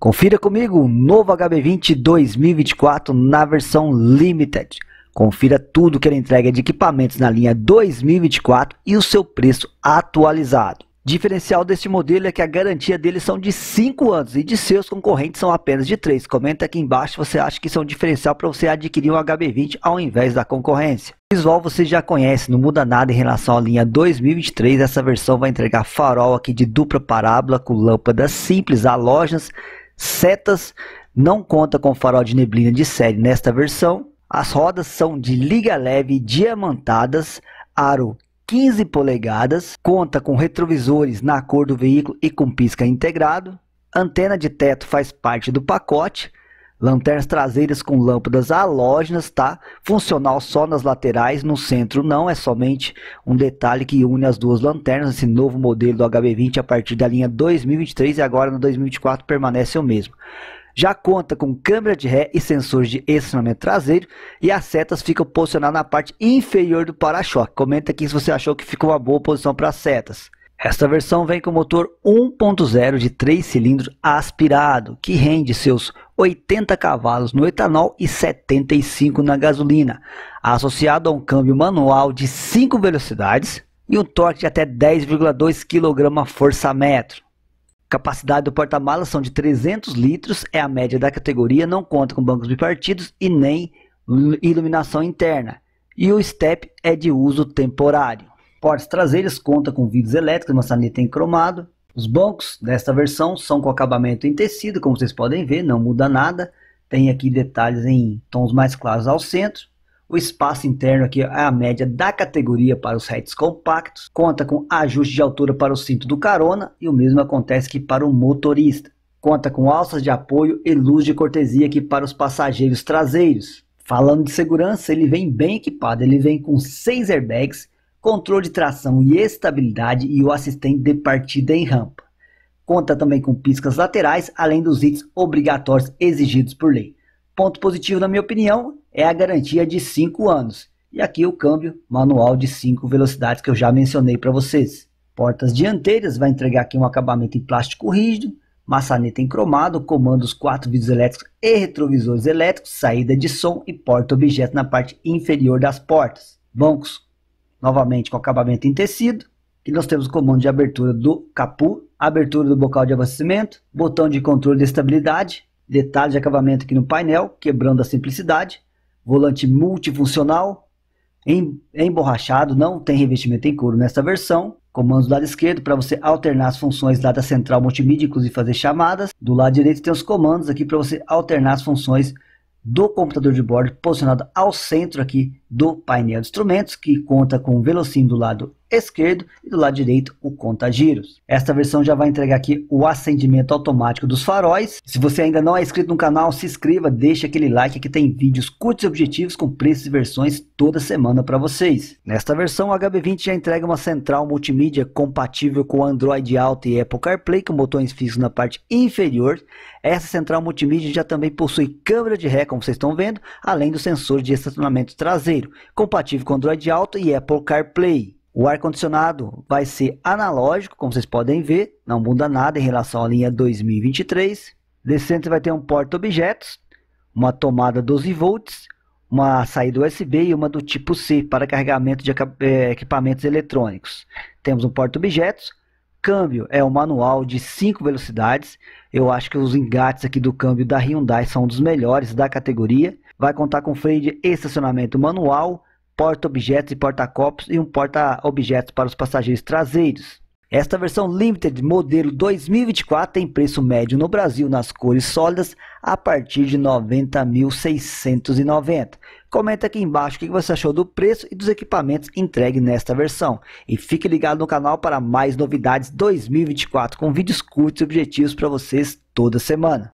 Confira comigo o novo HB20 2024 na versão Limited. Confira tudo que ele entrega de equipamentos na linha 2024 e o seu preço atualizado. Diferencial deste modelo é que a garantia dele são de 5 anos e de seus concorrentes são apenas de 3. Comenta aqui embaixo se você acha que isso é um diferencial para você adquirir um HB20 ao invés da concorrência. O visual você já conhece, não muda nada em relação à linha 2023. Essa versão vai entregar farol aqui de dupla parábola com lâmpadas simples, halógenas setas, não conta com farol de neblina de série nesta versão. As rodas são de liga leve diamantadas, aro 15 polegadas, conta com retrovisores na cor do veículo e com pisca integrado. Antena de teto faz parte do pacote, Lanternas traseiras com lâmpadas halógenas, tá? Funcional só nas laterais, no centro não, é somente um detalhe que une as duas lanternas. Esse novo modelo do HB20 a partir da linha 2023 e agora no 2024 permanece o mesmo. Já conta com câmera de ré e sensores de estacionamento traseiro e as setas ficam posicionadas na parte inferior do para-choque. Comenta aqui se você achou que ficou uma boa posição para as setas. Esta versão vem com motor 1.0 de 3 cilindros aspirado, que rende seus 80 cavalos no etanol e 75 na gasolina, associado a um câmbio manual de 5 velocidades e um torque de até 10,2 kgfm. Capacidade do porta-malas são de 300 litros, é a média da categoria, não conta com bancos bipartidos e nem iluminação interna. E o step é de uso temporário. Portas traseiras conta com vidros elétricos, maçaneta em cromado os bancos desta versão são com acabamento em tecido, como vocês podem ver, não muda nada. Tem aqui detalhes em tons mais claros ao centro. O espaço interno aqui é a média da categoria para os hatches compactos. Conta com ajuste de altura para o cinto do carona e o mesmo acontece que para o motorista. Conta com alças de apoio e luz de cortesia aqui para os passageiros traseiros. Falando de segurança, ele vem bem equipado. Ele vem com 6 airbags, controle de tração e estabilidade e o assistente de partida em rampa. Conta também com piscas laterais, além dos itens obrigatórios exigidos por lei. Ponto positivo, na minha opinião, é a garantia de 5 anos. E aqui o câmbio manual de 5 velocidades que eu já mencionei para vocês. Portas dianteiras vai entregar aqui um acabamento em plástico rígido, maçaneta em cromado, comandos 4 vidros elétricos e retrovisores elétricos, saída de som e porta-objeto na parte inferior das portas. Bancos novamente com acabamento em tecido, que nós temos o comando de abertura do capu, abertura do bocal de abastecimento, botão de controle de estabilidade, detalhe de acabamento aqui no painel, quebrando a simplicidade, volante multifuncional, emborrachado, não tem revestimento em couro nesta versão, comandos do lado esquerdo para você alternar as funções da central multimídia, inclusive fazer chamadas, do lado direito tem os comandos aqui para você alternar as funções do computador de bordo posicionado ao centro aqui do painel de instrumentos, que conta com o velocímetro do lado esquerdo e do lado direito o conta-giros. Esta versão já vai entregar aqui o acendimento automático dos faróis. Se você ainda não é inscrito no canal, se inscreva, deixe aquele like que tem vídeos curtos e objetivos com preços e versões toda semana para vocês. Nesta versão, o HB20 já entrega uma central multimídia compatível com Android Auto e Apple CarPlay com botões fixos na parte inferior. Essa central multimídia já também possui câmera de ré, como vocês estão vendo, além do sensor de estacionamento traseiro brasileiro, compatível com Android Auto e Apple CarPlay. O ar-condicionado vai ser analógico, como vocês podem ver, não muda nada em relação à linha 2023. Desse vai ter um porta-objetos, uma tomada 12 volts, uma saída USB e uma do tipo C para carregamento de eh, equipamentos eletrônicos. Temos um porta-objetos, câmbio é um manual de 5 velocidades. Eu acho que os engates aqui do câmbio da Hyundai são um dos melhores da categoria vai contar com freio de estacionamento manual, porta-objetos e porta-copos e um porta-objetos para os passageiros traseiros. Esta versão Limited modelo 2024 tem preço médio no Brasil nas cores sólidas a partir de 90.690. Comenta aqui embaixo o que você achou do preço e dos equipamentos entregue nesta versão. E fique ligado no canal para mais novidades 2024 com vídeos curtos e objetivos para vocês toda semana.